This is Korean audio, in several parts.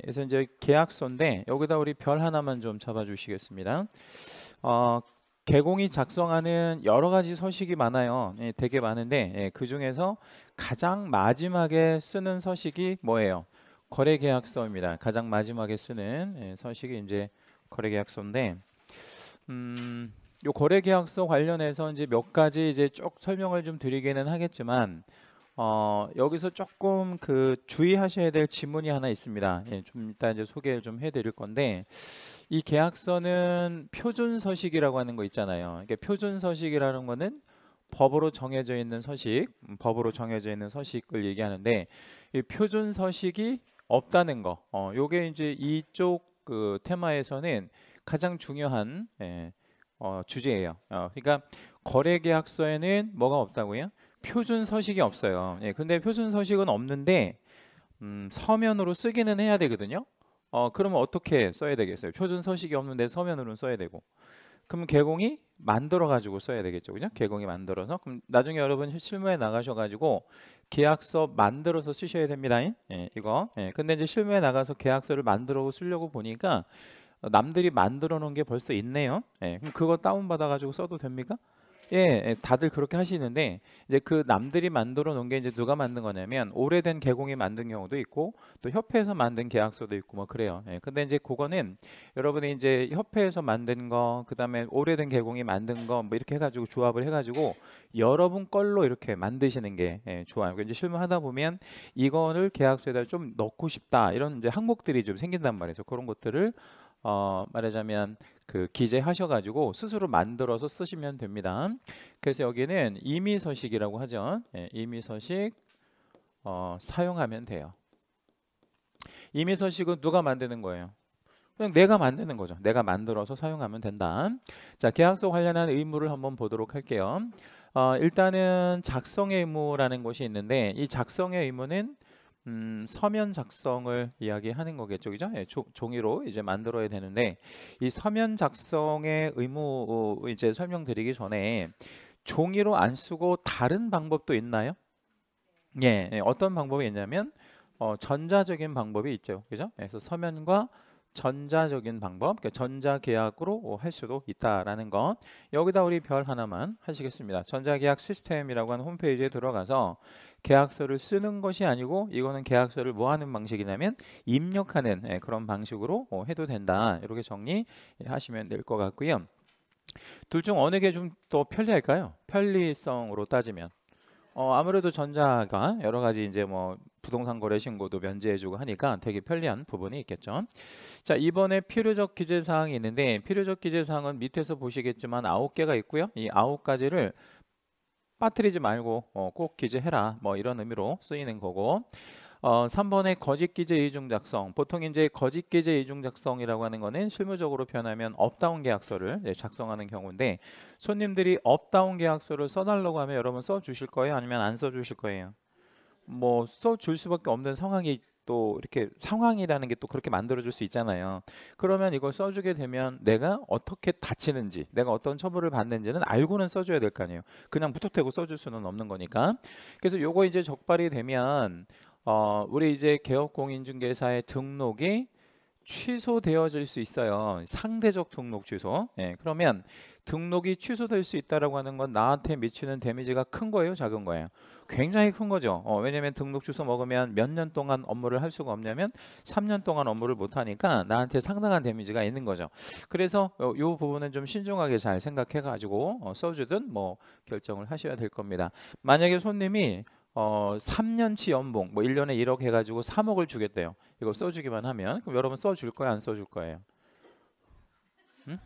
그래서 이제 계약서인데 여기다 우리 별 하나만 좀 잡아주시겠습니다. 어, 개공이 작성하는 여러 가지 서식이 많아요. 예, 되게 많은데 예, 그 중에서 가장 마지막에 쓰는 서식이 뭐예요? 거래 계약서입니다. 가장 마지막에 쓰는 예, 서식이 이제 거래 계약서인데 음, 요 거래 계약서 관련해서 이제 몇 가지 이제 쭉 설명을 좀 드리기는 하겠지만 어, 여기서 조금 그 주의하셔야 될 지문이 하나 있습니다. 예, 좀 이따 이제 소개를 좀 해드릴 건데 이 계약서는 표준 서식이라고 하는 거 있잖아요. 이게 표준 서식이라는 거는 법으로 정해져 있는 서식, 음, 법으로 정해져 있는 서식을 얘기하는데 이 표준 서식이 없다는 거. 어, 요게 이제 이쪽 그 테마에서는 가장 중요한 예, 어, 주제예요. 어, 그러니까 거래 계약서에는 뭐가 없다고요? 표준 서식이 없어요. 예, 근데 표준 서식은 없는데 음, 서면으로 쓰기는 해야 되거든요. 어, 그러면 어떻게 써야 되겠어요? 표준 서식이 없는데 서면으로는 써야 되고. 그럼 개공이 만들어 가지고 써야 되겠죠. 그죠? 개공이 만들어서 그럼 나중에 여러분 실무에 나가셔 가지고 계약서 만들어서 쓰셔야 됩니다. 예, 이거. 예. 근데 이제 실무에 나가서 계약서를 만들어 쓰려고 보니까 남들이 만들어 놓은 게 벌써 있네요. 예. 그럼 그거 다운 받아 가지고 써도 됩니까? 예, 예, 다들 그렇게 하시는데 이제 그 남들이 만들어 놓은 게 이제 누가 만든 거냐면 오래된 개공이 만든 경우도 있고 또 협회에서 만든 계약서도 있고 뭐 그래요. 예, 근데 이제 그거는 여러분이 이제 협회에서 만든 거, 그다음에 오래된 개공이 만든 거 뭐 이렇게 해가지고 조합을 해가지고 여러분 걸로 이렇게 만드시는 게 예, 좋아요. 이제 실무하다 보면 이거를 계약서에다 좀 넣고 싶다 이런 이제 항목들이 좀 생긴단 말이죠. 그런 것들을 어, 말하자면 그 기재하셔가지고 스스로 만들어서 쓰시면 됩니다. 그래서 여기는 임의 서식이라고 하죠. 예, 임의 서식 어, 사용하면 돼요. 임의 서식은 누가 만드는 거예요? 그냥 내가 만드는 거죠. 내가 만들어서 사용하면 된다. 자, 계약서 관련한 의무를 한번 보도록 할게요. 어, 일단은 작성의 의무라는 것이 있는데 이 작성의 의무는 음, 서면 작성을 이야기하는 거겠죠, 그죠? 예, 조, 종이로 이제 만들어야 되는데 이 서면 작성의 의무 어, 이제 설명드리기 전에 종이로 안 쓰고 다른 방법도 있나요? 예, 예 어떤 방법이 있냐면 어, 전자적인 방법이 있죠, 그죠? 그래서 서면과 전자적인 방법, 그러니까 전자계약으로 할 수도 있다라는 것. 여기다 우리 별 하나만 하시겠습니다. 전자계약 시스템이라고 하는 홈페이지에 들어가서 계약서를 쓰는 것이 아니고 이거는 계약서를 뭐 하는 방식이냐면 입력하는 예, 그런 방식으로 어, 해도 된다. 이렇게 정리하시면 될 것 같고요. 둘 중 어느 게 좀 더 편리할까요? 편리성으로 따지면 어, 아무래도 전자가 여러 가지 이제 뭐 부동산 거래 신고도 면제해주고 하니까 되게 편리한 부분이 있겠죠. 자 이번에 필요적 기재 사항이 있는데 필요적 기재 사항은 밑에서 보시겠지만 아홉 개가 있고요. 이 아홉 가지를 빠뜨리지 말고 어, 꼭 기재해라 뭐 이런 의미로 쓰이는 거고 어, 3번의 거짓 기재 이중 작성. 보통 이제 거짓 기재 이중 작성이라고 하는 거는 실무적으로 표현하면 업다운 계약서를 네, 작성하는 경우인데 손님들이 업다운 계약서를 써달라고 하면 여러분 써주실 거예요? 아니면 안 써주실 거예요? 뭐 써 줄 수밖에 없는 상황이 또 이렇게 상황이라는 게 또 그렇게 만들어줄 수 있잖아요. 그러면 이걸 써주게 되면 내가 어떻게 다치는지, 내가 어떤 처벌을 받는지는 알고는 써줘야 될 거 아니에요. 그냥 무턱대고 써줄 수는 없는 거니까. 그래서 요거 이제 적발이 되면 어, 우리 이제 개업공인중개사의 등록이 취소되어질 수 있어요. 상대적 등록 취소. 예, 그러면 등록이 취소될 수 있다라고 하는 건 나한테 미치는 데미지가 큰 거예요, 작은 거예요? 굉장히 큰 거죠. 어, 왜냐면 등록 취소 먹으면 몇 년 동안 업무를 할 수가 없냐면 3년 동안 업무를 못 하니까 나한테 상당한 데미지가 있는 거죠. 그래서 어, 부분은 좀 신중하게 잘 생각해 가지고 어, 써주든 뭐 결정을 하셔야 될 겁니다. 만약에 손님이 어 3년치 연봉 뭐 1년에 1억 해가지고 3억을 주겠대요. 이거 써주기만 하면 그럼 여러분 써줄 거예요, 안 써줄 거예요? 음?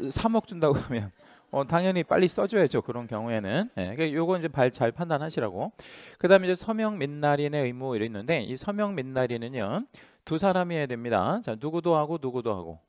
3억 준다고 하면 어, 당연히 빨리 써줘야죠. 그런 경우에는. 예, 그러니까 요거 이제 발, 잘 판단하시라고. 그 다음에 이제 서명 및 날인의 의무 이랬는데 이 서명 및 날인은요. 두 사람이 해야 됩니다. 자, 누구도 하고 누구도 하고.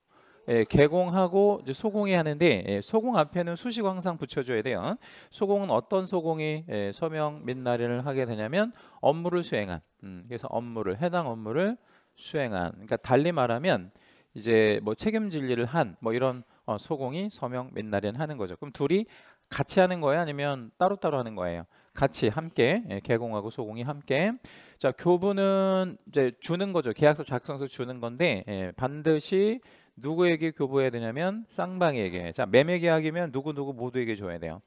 예, 개공하고 이제 소공이 하는데 예, 소공 앞에는 수식 항상 붙여줘야 돼요. 소공은 어떤 소공이 예, 서명 및 날인을 하게 되냐면 업무를 수행한. 음, 그래서 업무를 해당 업무를 수행한. 그러니까 달리 말하면 이제 뭐 책임질 일을 한뭐 이런 어, 소공이 서명 및 날인 하는 거죠. 그럼 둘이 같이 하는 거예요? 아니면 따로따로 하는 거예요? 같이 함께 예, 개공하고 소공이 함께 자 교부는 이제 주는 거죠. 계약서 작성서 주는 건데 예, 반드시 누구에게 교부해야 되냐면 쌍방에게. 자 매매 계약이면 누구 누구 모두에게 줘야 돼요.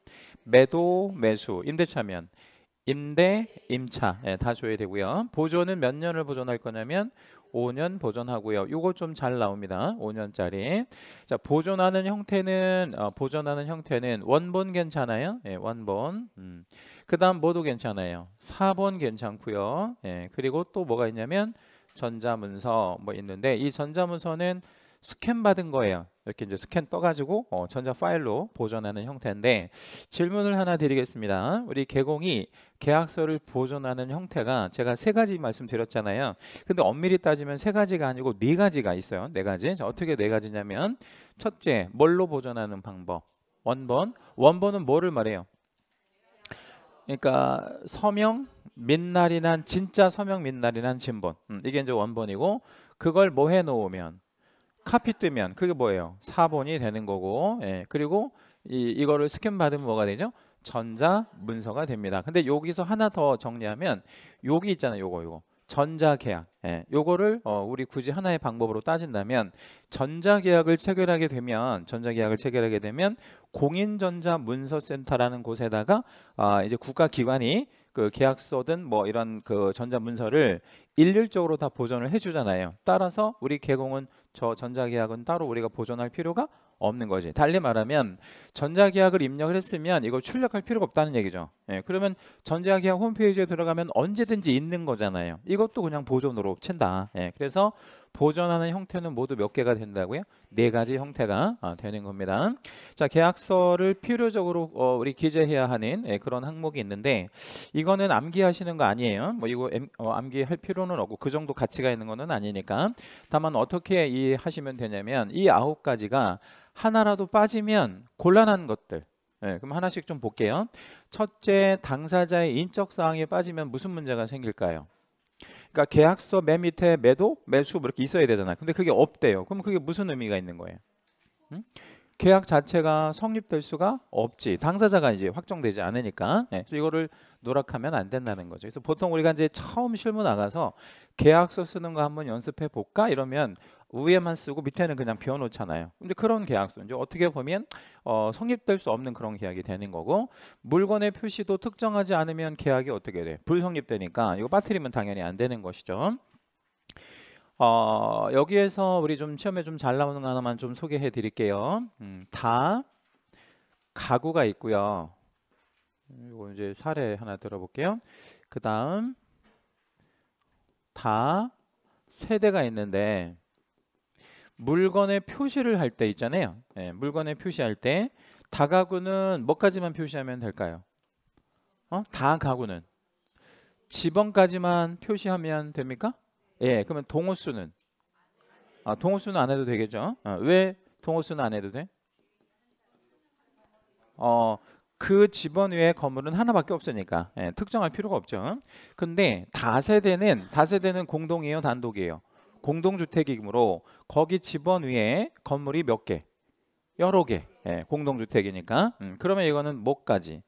매도 매수 임대차면 임대 임차 예, 다 줘야 되고요. 보존은 몇 년을 보존할 거냐면 5년 보존하고요. 이거 좀 잘 나옵니다. 5년짜리. 자, 보존하는 형태는 어, 보존하는 형태는 원본 괜찮아요? 예, 원본. 음. 그다음 뭐도 괜찮아요. 4번 괜찮고요. 예, 그리고 또 뭐가 있냐면 전자문서 뭐 있는데 이 전자문서는 스캔 받은 거예요. 이렇게 이제 스캔 떠가지고 어, 전자 파일로 보존하는 형태인데 질문을 하나 드리겠습니다. 우리 개공이 계약서를 보존하는 형태가 제가 세 가지 말씀드렸잖아요. 근데 엄밀히 따지면 세 가지가 아니고 네 가지가 있어요. 네 가지. 자, 어떻게 네 가지냐면 첫째, 뭘로 보존하는 방법. 원본. 원본은 뭐를 말해요? 그러니까 서명 및 날인한 진짜 서명 및날이한 진본. 음, 이게 이제 원본이고 그걸 뭐해 놓으면 카피 뜨면 그게 뭐예요? 4번이 되는 거고 예, 그리고 이, 이거를 스캔 받으면 뭐가 되죠? 전자 문서가 됩니다. 근데 여기서 하나 더 정리하면 여기 있잖아요. 요거 요거 전자계약 예, 요거를 어, 우리 굳이 하나의 방법으로 따진다면 전자계약을 체결하게 되면 전자계약을 체결하게 되면 공인전자문서센터라는 곳에다가 아, 이제 국가기관이 그 계약서든 뭐 이런 그 전자문서를 일률적으로 다 보존을 해주잖아요. 따라서 우리 개공은 저 전자계약은 따로 우리가 보존할 필요가 없는 거지. 달리 말하면 전자계약을 입력을 했으면 이걸 출력할 필요가 없다는 얘기죠. 예, 그러면 전자계약 홈페이지에 들어가면 언제든지 있는 거잖아요. 이것도 그냥 보존으로 친다. 예, 그래서 보전하는 형태는 모두 몇 개가 된다고요? 네 가지 형태가 아, 되는 겁니다. 자, 계약서를 필요적으로 어, 우리 기재해야 하는 예, 그런 항목이 있는데 이거는 암기하시는 거 아니에요. 뭐 이거 엠, 어, 암기할 필요는 없고 그 정도 가치가 있는 거는 아니니까. 다만 어떻게 이해 하시면 되냐면 이 아홉 가지가 하나라도 빠지면 곤란한 것들 네, 그럼 하나씩 좀 볼게요. 첫째, 당사자의 인적 사항에 빠지면 무슨 문제가 생길까요? 그러니까 계약서 맨 밑에 매도, 매수 이렇게 있어야 되잖아요. 근데 그게 없대요. 그럼 그게 무슨 의미가 있는 거예요? 응? 계약 자체가 성립될 수가 없지. 당사자가 이제 확정되지 않으니까. 네. 그래서 이거를 누락하면 안 된다는 거죠. 그래서 보통 우리가 이제 처음 실무 나가서 계약서 쓰는 거 한번 연습해 볼까 이러면 위에만 쓰고 밑에는 그냥 비워놓잖아요. 근데 그런 계약서 는 어떻게 보면 어, 성립될 수 없는 그런 계약이 되는 거고 물건의 표시도 특정하지 않으면 계약이 어떻게 돼? 불성립되니까 이거 빠뜨리면 당연히 안 되는 것이죠. 어, 여기에서 우리 좀 시험에 좀 잘 나오는 거 하나만 좀 소개해 드릴게요. 음, 다 가구가 있고요. 이거 이제 사례 하나 들어볼게요. 그 다음 다 세대가 있는데 물건에 표시를 할 때 있잖아요. 예, 물건에 표시할 때 다가구는 뭐까지만 표시하면 될까요? 어? 다가구는 지번까지만 표시하면 됩니까? 예, 그러면 동호수는 아, 동호수는 안 해도 되겠죠? 아, 왜 동호수는 안 해도 돼? 어, 그 집원 외의 건물은 하나밖에 없으니까 예, 특정할 필요가 없죠. 근데 다세대는 다세대는 공동이에요, 단독이에요? 공동주택이므로 거기 집원 위에 건물이 몇 개? 여러 개. 예, 공동주택이니까. 음, 그러면 이거는 뭐까지?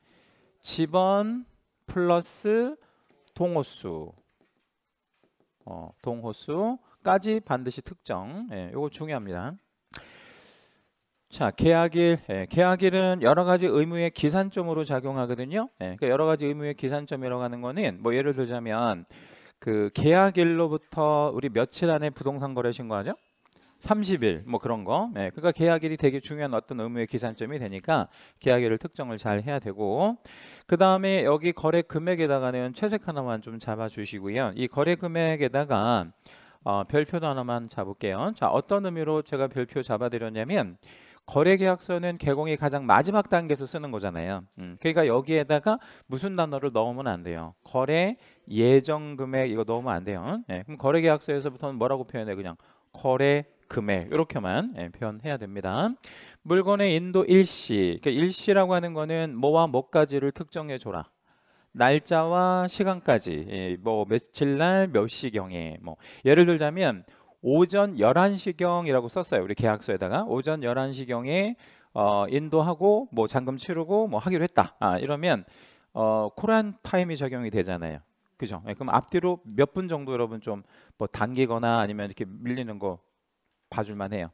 집원 플러스 동호수. 어, 동호수까지 반드시 특정. 예, 이거 중요합니다. 자, 계약일. 예, 계약일은 여러 가지 의무의 기산점으로 작용하거든요. 예, 그러니까 여러 가지 의무의 기산점이라고 하는 거는 뭐 예를 들자면 그 계약일로부터 우리 며칠 안에 부동산 거래 신고하죠? 30일 뭐 그런 거. 네, 그러니까 계약일이 되게 중요한 어떤 의무의 기산점이 되니까 계약일을 특정을 잘 해야 되고 그 다음에 여기 거래 금액에다가는 채색 하나만 좀 잡아주시고요. 이 거래 금액에다가 어, 별표도 하나만 잡을게요. 자 어떤 의미로 제가 별표 잡아드렸냐면 거래 계약서는 개공이 가장 마지막 단계에서 쓰는 거잖아요. 음. 그러니까 여기에다가 무슨 단어를 넣으면 안 돼요. 거래 예정 금액 이거 넣으면 안 돼요. 예, 그럼 거래 계약서에서부터는 뭐라고 표현해 그냥 거래 금액 이렇게만 예, 표현해야 됩니다. 물건의 인도 일시. 그러니까 일시라고 하는 거는 뭐와 뭐까지를 특정해 줘라. 날짜와 시간까지 예, 뭐 며칠 날 몇 시경에 뭐 예를 들자면 오전 11시경이라고 썼어요. 우리 계약서에다가 오전 11시경에 어, 인도하고 뭐 잔금 치르고 뭐 하기로 했다. 아, 이러면 어, 코란 타임이 적용이 되잖아요. 그죠? 네, 그럼 앞뒤로 몇 분 정도 여러분 좀 뭐 당기거나 아니면 이렇게 밀리는 거 봐줄만 해요.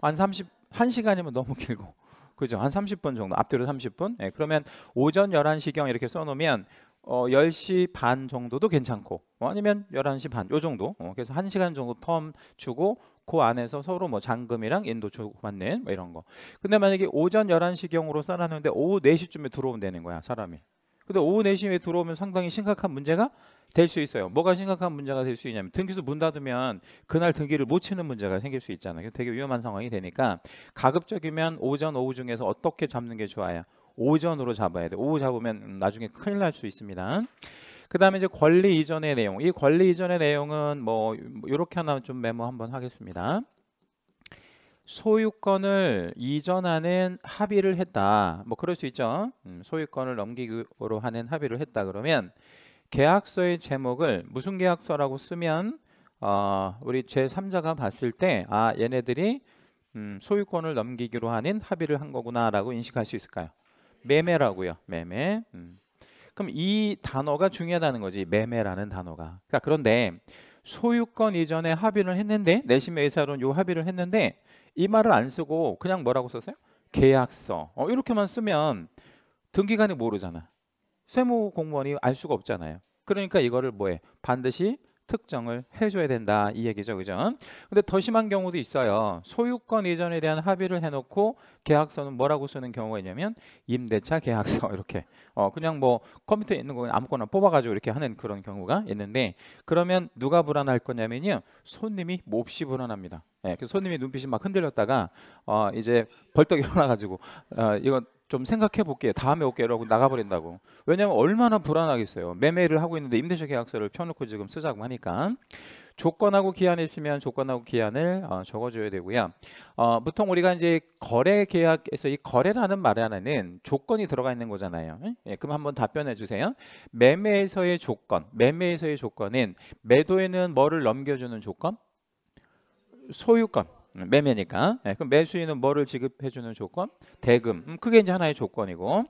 한 30, 1시간이면 너무 길고. 그죠? 한 30분 정도. 앞뒤로 30분. 네, 예, 그러면 오전 11시경 이렇게 써놓으면 어, 10시 반 정도도 괜찮고 어, 아니면 11시 반 요 정도 어, 그래서 1시간 정도 텀 주고 그 안에서 서로 뭐 잔금이랑 인도 주고받는 뭐 이런 거 근데 만약에 오전 11시경으로 써놨는데 오후 4시쯤에 들어오면 되는 거야 사람이 근데 오후 4시에 들어오면 상당히 심각한 문제가 될 수 있어요 뭐가 심각한 문제가 될 수 있냐면 등기소 문 닫으면 그날 등기를 못 치는 문제가 생길 수 있잖아요 되게 위험한 상황이 되니까 가급적이면 오전 오후 중에서 어떻게 잡는 게 좋아요 오전으로 잡아야 돼. 오후 잡으면 나중에 큰일 날 수 있습니다. 그 다음에 이제 권리 이전의 내용. 이 권리 이전의 내용은 뭐 이렇게 뭐 하나 좀 메모 한번 하겠습니다. 소유권을 이전하는 합의를 했다. 뭐 그럴 수 있죠. 음, 소유권을 넘기기로 하는 합의를 했다. 그러면 계약서의 제목을 무슨 계약서라고 쓰면 어, 우리 제3자가 봤을 때 아 얘네들이 음, 소유권을 넘기기로 하는 합의를 한 거구나라고 인식할 수 있을까요? 매매라고요. 매매. 음. 그럼 이 단어가 중요하다는 거지. 매매라는 단어가. 그러니까 그런데 소유권 이전에 합의를 했는데 내신 매사로는 요 합의를 했는데 이 말을 안 쓰고 그냥 뭐라고 썼어요? 계약서. 어, 이렇게만 쓰면 등기관이 모르잖아. 세무 공무원이 알 수가 없잖아요. 그러니까 이거를 뭐해? 반드시 특정을 해줘야 된다 이 얘기죠 그죠 근데 더 심한 경우도 있어요 소유권 이전에 대한 합의를 해놓고 계약서는 뭐라고 쓰는 경우가 있냐면 임대차 계약서 이렇게 어 그냥 뭐 컴퓨터에 있는 거 아무거나 뽑아가지고 이렇게 하는 그런 경우가 있는데 그러면 누가 불안할 거냐면요 손님이 몹시 불안합니다 예, 그 손님이 눈빛이 막 흔들렸다가 어 이제 벌떡 일어나가지고 어 이거 좀 생각해 볼게 다음에 올게라고 나가버린다고 왜냐면 얼마나 불안하겠어요 매매를 하고 있는데 임대차 계약서를 펴놓고 지금 쓰자고 하니까 조건하고 기한이 있으면 조건하고 기한을 어, 적어줘야 되고요 어, 보통 우리가 이제 거래 계약에서 이 거래라는 말하나는 조건이 들어가 있는 거잖아요 예, 그럼 한번 답변해 주세요 매매에서의 조건 매매에서의 조건은 매도에는 뭐를 넘겨주는 조건 소유권 매매니까. 네, 그럼 매수인은 뭐를 지급해주는 조건? 대금. 음, 그게 이제 하나의 조건이고,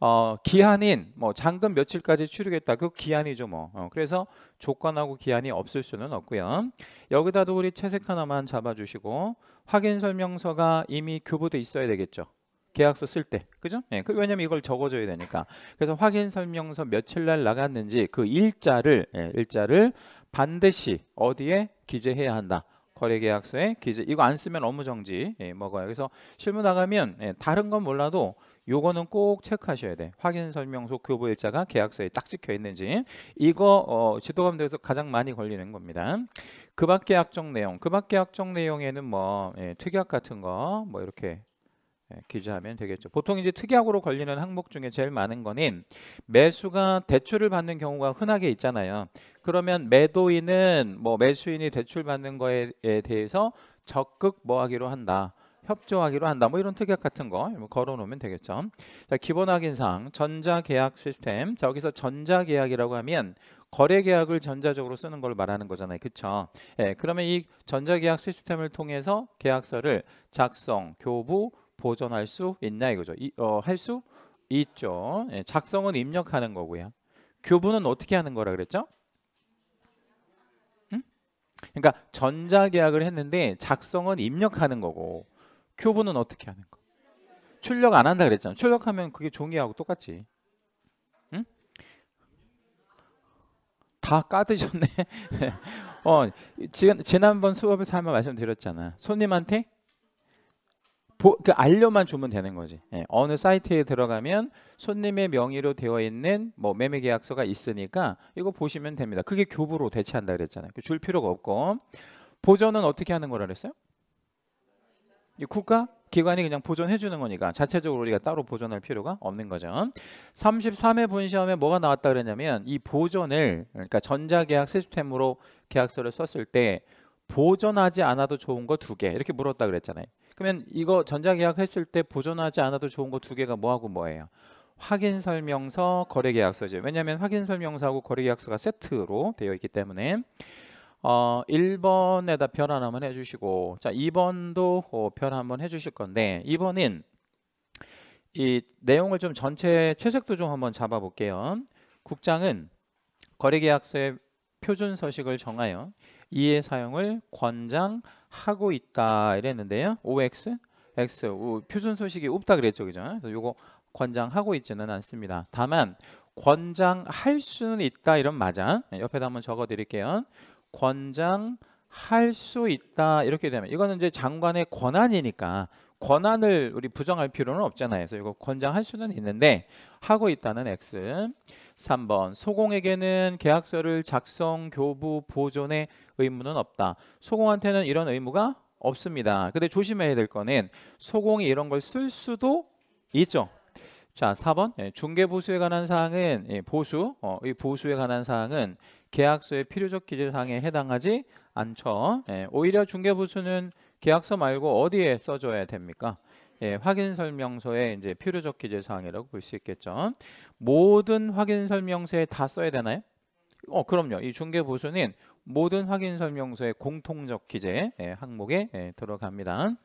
어, 기한인 뭐 잔금 며칠까지 추르겠다그 기한이죠 뭐. 어, 그래서 조건하고 기한이 없을 수는 없고요. 여기다도 우리 채색 하나만 잡아주시고 확인 설명서가 이미 교부돼 있어야 되겠죠. 계약서 쓸 때, 그죠? 예, 그 왜냐면 이걸 적어줘야 되니까. 그래서 확인 설명서 며칠 날 나갔는지 그 일자를 예, 일자를 반드시 어디에 기재해야 한다. 거래계약서에 기재 이거 안 쓰면 업무 정지 예, 먹어요. 그래서 실무 나가면 예, 다른 건 몰라도 요거는 꼭 체크하셔야 돼. 확인 설명서 교부 일자가 계약서에 딱 찍혀 있는지. 이거 어, 지도감독에서 가장 많이 걸리는 겁니다. 그밖에 약정 내용. 그밖에 약정 내용에는 뭐 예, 특약 같은 거 뭐 이렇게 예, 기재하면 되겠죠. 보통 이제 특약으로 걸리는 항목 중에 제일 많은 거는 매수가 대출을 받는 경우가 흔하게 있잖아요. 그러면 매도인은 뭐 매수인이 대출 받는 거에 대해서 적극 뭐 하기로 한다. 협조하기로 한다 뭐 이런 특약 같은 거 걸어놓으면 되겠죠 자 기본 확인상 전자계약 시스템 자 여기서 전자계약이라고 하면 거래계약을 전자적으로 쓰는 걸 말하는 거잖아요 그쵸 예, 그러면 이 전자계약 시스템을 통해서 계약서를 작성 교부 보존할 수 있나 이거죠. 어, 할수 있죠. 예, 작성은 입력하는 거고요. 교부는 어떻게 하는 거라 그랬죠? 음? 그러니까 전자계약을 했는데 작성은 입력하는 거고 교부는 어떻게 하는 거? 출력 안 한다 그랬잖아. 출력하면 그게 종이하고 똑같지. 음? 다 까드셨네. 어, 지 지난번 수업에서 한번 말씀드렸잖아. 손님한테 보, 그 알려만 주면 되는 거지. 예, 어느 사이트에 들어가면 손님의 명의로 되어 있는 뭐 매매 계약서가 있으니까 이거 보시면 됩니다. 그게 교부로 대체한다 그랬잖아요. 그 줄 필요가 없고 보전은 어떻게 하는 거라 그랬어요? 국가 기관이 그냥 보존해 주는 거니까 자체적으로 우리가 따로 보존할 필요가 없는 거죠. 33회 본시험에 뭐가 나왔다 그랬냐면 이 보존을 그러니까 전자계약 시스템으로 계약서를 썼을 때 보존하지 않아도 좋은 거 두 개 이렇게 물었다 그랬잖아요. 그러면 이거 전자계약 했을 때 보존하지 않아도 좋은 거 두 개가 뭐하고 뭐예요? 확인 설명서, 거래 계약서죠. 왜냐하면 확인 설명서하고 거래 계약서가 세트로 되어 있기 때문에 어, 1번에다 별 하나만 해주시고 자 2번도 어, 별 한번 해주실 건데 2번은 이 내용을 좀 전체 채색도 좀 한번 잡아볼게요. 국장은 거래계약서의 표준 서식을 정하여 이의 사용을 권장 하고 있다 이랬는데요. OX, X 오, 표준 소식이 없다 그랬죠, 그죠? 그래서 요거 권장하고 있지는 않습니다. 다만 권장할 수는 있다 이런 맞아. 네, 옆에다 한번 적어드릴게요. 권장할 수 있다 이렇게 되면 이거는 이제 장관의 권한이니까 권한을 우리 부정할 필요는 없잖아요. 그래서 이거 권장할 수는 있는데 하고 있다는 X. 3번 소공에게는 계약서를 작성, 교부, 보존의 의무는 없다. 소공한테는 이런 의무가 없습니다. 근데 조심해야 될 거는 소공이 이런 걸 쓸 수도 있죠. 자, 4번 예, 중개 보수에 관한 사항은 예, 보수, 어, 이 보수에 관한 사항은 계약서의 필요적 기재 사항에 해당하지 않죠. 예, 오히려 중개 보수는 계약서 말고 어디에 써줘야 됩니까? 예, 확인 설명서에 이제 필요적 기재 사항이라고 볼 수 있겠죠. 모든 확인 설명서에 다 써야 되나요? 어, 그럼요. 이 중개 보수는 모든 확인 설명서의 공통적 기재 예, 항목에 예, 들어갑니다.